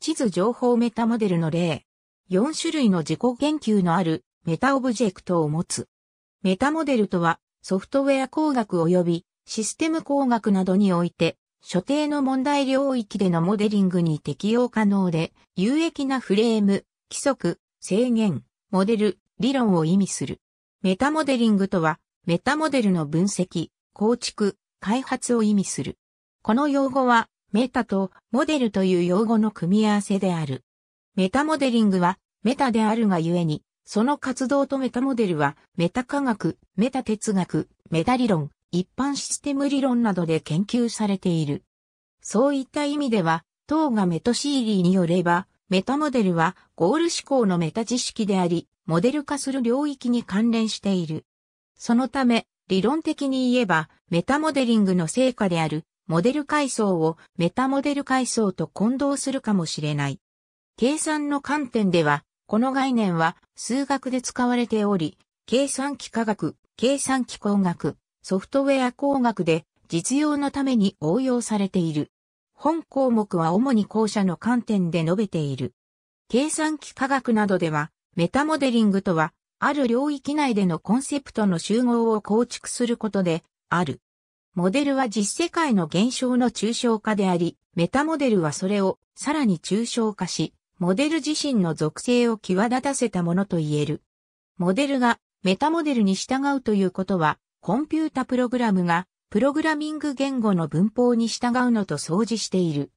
地図情報メタモデルの例。4種類の自己研究のあるメタオブジェクトを持つ。メタモデルとは、ソフトウェア工学及びシステム工学などにおいて、所定の問題領域でのモデリングに適用可能で、有益なフレーム、規則、制限、モデル、理論を意味する。メタモデリングとは、メタモデルの分析、構築、開発を意味する。この用語は、メタとモデルという用語の組み合わせである。メタモデリングはメタであるがゆえに、その活動とメタモデルはメタ科学、メタ哲学、メタ理論、一般システム理論などで研究されている。そういった意味では、当がメトシーリーによれば、メタモデルはゴール思考のメタ知識であり、モデル化する領域に関連している。そのため、理論的に言えば、メタモデリングの成果であるモデル階層をメタモデル階層と混同するかもしれない。計算の観点では、この概念は数学で使われており、計算機科学、計算機工学、ソフトウェア工学で実用のために応用されている。本項目は主に後者の観点で述べている。計算機科学などでは、メタモデリングとは、ある領域内でのコンセプトの集合を構築することで、ある。モデルは実世界の現象の抽象化であり、メタモデルはそれをさらに抽象化し、モデル自身の属性を際立たせたものと言える。モデルがメタモデルに従うということは、コンピュータプログラムがプログラミング言語の文法に従うのと相似している。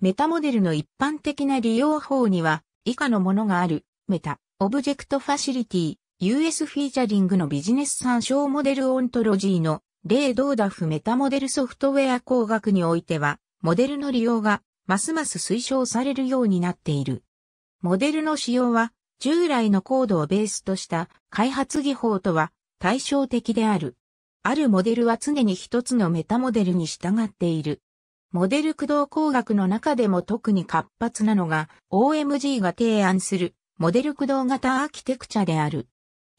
メタモデルの一般的な利用法には以下のものがある。メタ、オブジェクトファシリティ、US フィーチャリングのビジネス参照モデルオントロジーの例ドーダフメタモデルソフトウェア工学においては、モデルの利用がますます推奨されるようになっている。モデルの使用は、従来のコードをベースとした開発技法とは対照的である。あるモデルは常に一つのメタモデルに従っている。モデル駆動工学の中でも特に活発なのが OMG が提案するモデル駆動型アーキテクチャである。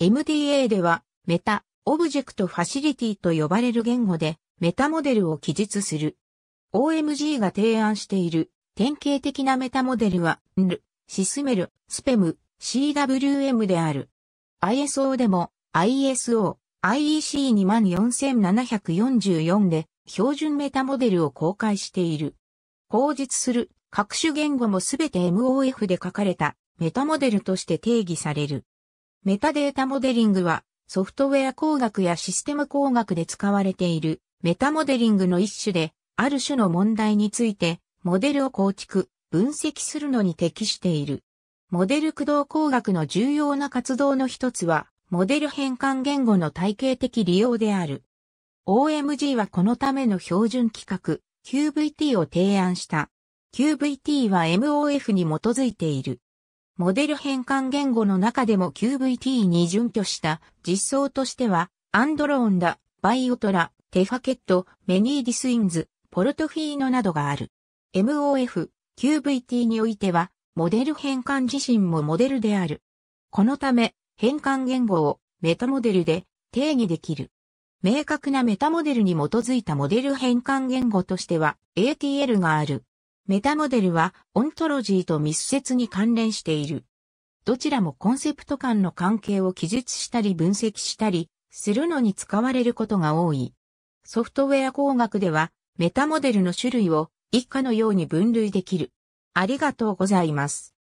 MDA ではメタ、オブジェクトファシリティと呼ばれる言語でメタモデルを記述する。OMG が提案している典型的なメタモデルは NL、シスメル、スペム、CWM である。ISO でも ISO、IEC24744 で標準メタモデルを公開している。口述する各種言語もすべて MOF で書かれたメタモデルとして定義される。メタデータモデリングはソフトウェア工学やシステム工学で使われているメタモデリングの一種で、ある種の問題について、モデルを構築、分析するのに適している。モデル駆動工学の重要な活動の一つは、モデル変換言語の体系的利用である。OMG はこのための標準規格、QVT を提案した。QVT は MOF に基づいている。モデル変換言語の中でも QVT に準拠した実装としては、アンドローンダ、バイオトラ、テファケット、メニーディスインズ、ポルトフィーノなどがある。MOF、QVT においては、モデル変換自身もモデルである。このため、変換言語をメタモデルで定義できる。明確なメタモデルに基づいたモデル変換言語としては ATL がある。メタモデルはオントロジーと密接に関連している。どちらもコンセプト間の関係を記述したり分析したりするのに使われることが多い。ソフトウェア工学ではメタモデルの種類を以下のように分類できる。ありがとうございます。